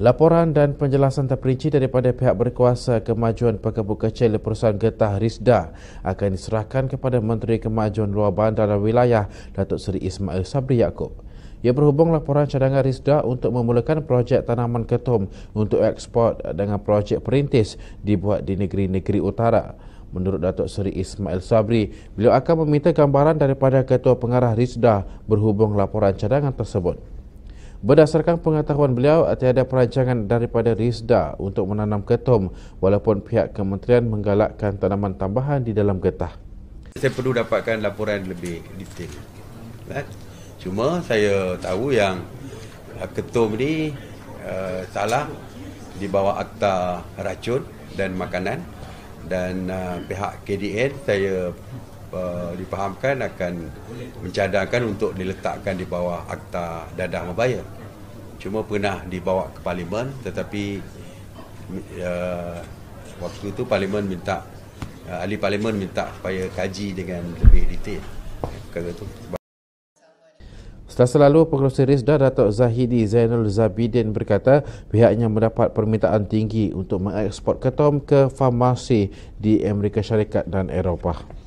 Laporan dan penjelasan terperinci daripada pihak berkuasa kemajuan pekebuk kecil perusahaan getah RISDA akan diserahkan kepada Menteri Kemajuan Luar Bandar dan Wilayah Datuk Seri Ismail Sabri Yaakob. Ia berhubung laporan cadangan RISDA untuk memulakan projek tanaman ketum untuk ekspor dengan projek perintis dibuat di negeri-negeri utara. Menurut Datuk Seri Ismail Sabri, beliau akan meminta gambaran daripada Ketua Pengarah RISDA berhubung laporan cadangan tersebut. Berdasarkan pengetahuan beliau, tiada perancangan daripada RISDA untuk menanam ketum walaupun pihak kementerian menggalakkan tanaman tambahan di dalam getah. Saya perlu dapatkan laporan lebih detail. Kan? Cuma saya tahu yang uh, ketum ni uh, salah di bawah akta racun dan makanan dan uh, pihak KDN saya uh, dipahamkan akan mencadangkan untuk diletakkan di bawah akta dadah membaya. Cuma pernah dibawa ke parlimen tetapi uh, waktu itu parlimen minta uh, ahli parlimen minta supaya kaji dengan lebih detail perkara itu. Setelah selalu, Pengurus Risda Datuk Zahidi Zainul Zabidin berkata pihaknya mendapat permintaan tinggi untuk mengekspor ketom ke farmasi di Amerika Syarikat dan Eropah.